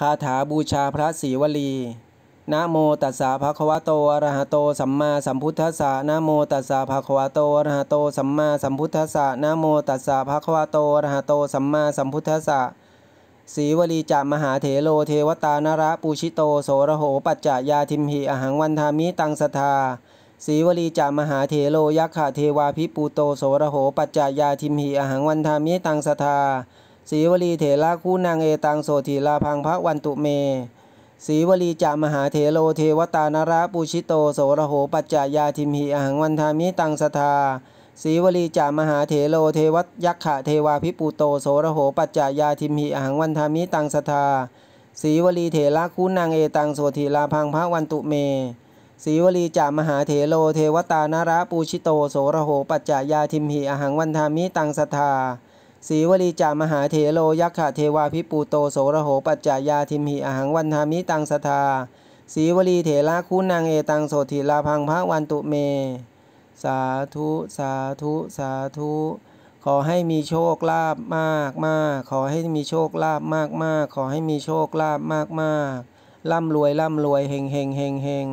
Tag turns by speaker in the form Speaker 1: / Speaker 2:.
Speaker 1: คาถาบูชาพระศรีวลีนะโมตัสสะภะคะวะโต อะระหะโต สัมมาสัมพุทธัสสะนะโมตัสสะภะคะวะโต อะระหะโต สัมมาสัมพุทธัสสะนะโม ตัสสะภะคะวะโต อะระหะโต สัมมาสัมพุทธัสสะสีวลีจามหาเถโลเทวตานระปูชิโตโสระโหปัจจายาทิมหิอหังวันธามิตังสทาสีวลีจามหาเถโลยักขะเทวาภิปูโตโสระโหปัจจายาทิมหิอหังวันธามิตังสทาสีวลีเถระคู่นางเอตังโสธีลาพังพระวันตุเม สีวลีจามหาเถโลเทวตานระปูชิโตโสระโหปัจจายาทิมหิอหังวันธามิตังสทาสีวลีจามหาเถโลเทวยักขะเทวาพิปูโตโสระโหปัจจายาทิมหิอหังวันธามิตังสทาสีวลีเถระคู่นางเอตังโสธีลาพังพระวันตุเม สีวลีจามหาเถโลเทวตานระปูชิโตโสระโหปัจจายาทิมหิอหังวันธามิตังสทาสีวลีจามหาเถโลยักขะเทวาพิปูโตโสระโหปัจจายาทิมหิอหังวันธามิตังสธาสีวลีเถระคุณนางเอตังโสถิลาพังพระวันตุเม สาธุสาธุสาธุ ขอให้มีโชคลาภมากมาก ขอให้มีโชคลาภมากมากขอให้มีโชคลาภมากมากร่ำรวยร่ำรวยเฮงเฮงเฮงเฮง